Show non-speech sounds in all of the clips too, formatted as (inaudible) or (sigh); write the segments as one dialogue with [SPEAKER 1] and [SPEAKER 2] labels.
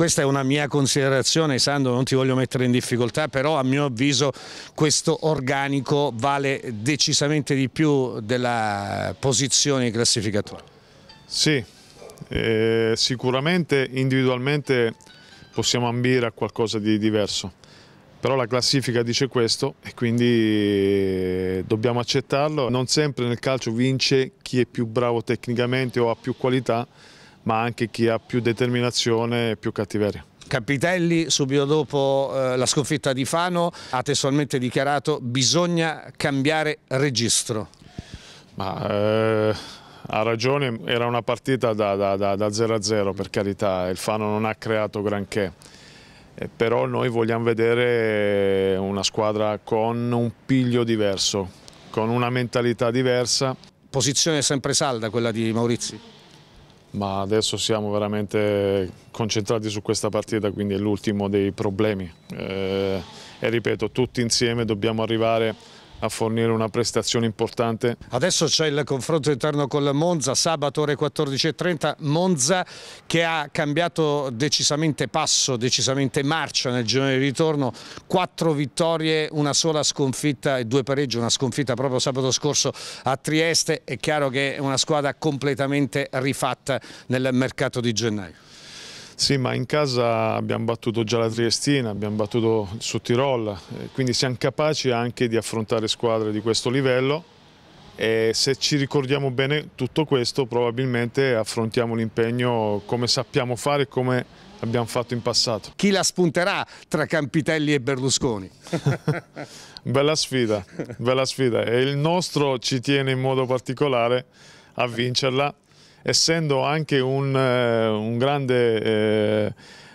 [SPEAKER 1] Questa è una mia considerazione, Sandro, non ti voglio mettere in difficoltà, però a mio avviso questo organico vale decisamente di più della posizione classificatoria. Sì, eh, sicuramente
[SPEAKER 2] individualmente possiamo ambire a qualcosa di diverso, però la classifica dice questo e quindi eh, dobbiamo accettarlo. Non sempre nel calcio vince chi è più bravo tecnicamente o ha più qualità, ma anche chi ha più
[SPEAKER 1] determinazione e più cattiveria. Capitelli subito dopo eh, la sconfitta di Fano ha testualmente dichiarato bisogna cambiare registro. Ma,
[SPEAKER 2] eh, ha ragione, era una partita da, 0 a 0 per carità, il Fano non ha creato granché. Eh, però noi vogliamo vedere una squadra con un piglio diverso, con una mentalità diversa. Posizione sempre salda quella di Maurizi? ma adesso siamo veramente concentrati su questa partita, quindi è l'ultimo dei problemi. Eh, e ripeto, tutti insieme dobbiamo arrivare a fornire una prestazione importante.
[SPEAKER 1] Adesso c'è il confronto interno con la Monza, sabato ore 14.30, Monza che ha cambiato decisamente passo, decisamente marcia nel giorno di ritorno, quattro vittorie, una sola sconfitta e due pareggi, una sconfitta proprio sabato scorso a Trieste, è chiaro che è una squadra completamente rifatta nel mercato di gennaio.
[SPEAKER 2] Sì, ma in casa abbiamo battuto già la Triestina, abbiamo battuto su Sottirol, eh, quindi siamo capaci anche di affrontare squadre di questo livello e se ci ricordiamo bene tutto questo probabilmente affrontiamo l'impegno come sappiamo fare e come abbiamo fatto in passato. Chi la spunterà tra Campitelli e Berlusconi? (laughs) bella sfida, bella sfida e il nostro ci tiene in modo particolare a vincerla essendo anche un, eh, un grande... Eh,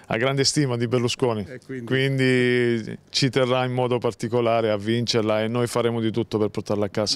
[SPEAKER 2] ha grande stima di Berlusconi, quindi... quindi ci terrà in modo particolare a vincerla e noi faremo di tutto per portarla a casa.